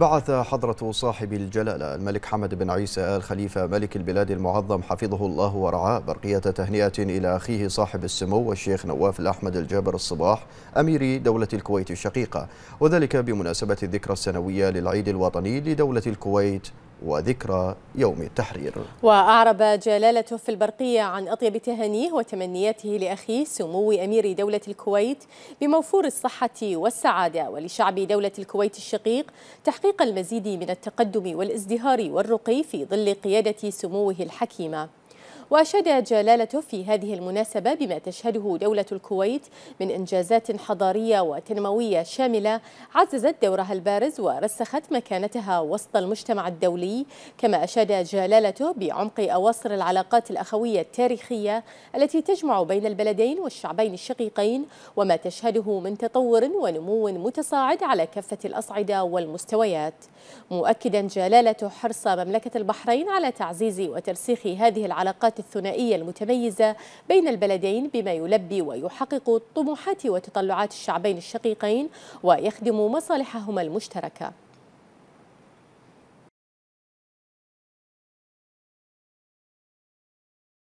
بعث حضرة صاحب الجلالة الملك حمد بن عيسى آل خليفة ملك البلاد المعظم حفظه الله ورعاه برقية تهنئة إلى أخيه صاحب السمو الشيخ نواف الأحمد الجابر الصباح أمير دولة الكويت الشقيقة وذلك بمناسبة الذكرى السنوية للعيد الوطني لدولة الكويت وذكرى يوم التحرير وأعرب جلالته في البرقية عن أطيب تهانيه وتمنياته لأخيه سمو أمير دولة الكويت بموفور الصحة والسعادة ولشعب دولة الكويت الشقيق تحقيق المزيد من التقدم والازدهار والرقي في ظل قيادة سموه الحكيمة وأشاد جلالته في هذه المناسبة بما تشهده دولة الكويت من إنجازات حضارية وتنموية شاملة عززت دورها البارز ورسخت مكانتها وسط المجتمع الدولي كما أشاد جلالته بعمق أواصر العلاقات الأخوية التاريخية التي تجمع بين البلدين والشعبين الشقيقين وما تشهده من تطور ونمو متصاعد على كافة الأصعدة والمستويات مؤكدا جلالته حرص مملكة البحرين على تعزيز وترسيخ هذه العلاقات العلاقات الثنائية المتميزة بين البلدين بما يلبي ويحقق طموحات وتطلعات الشعبين الشقيقين ويخدم مصالحهما المشتركة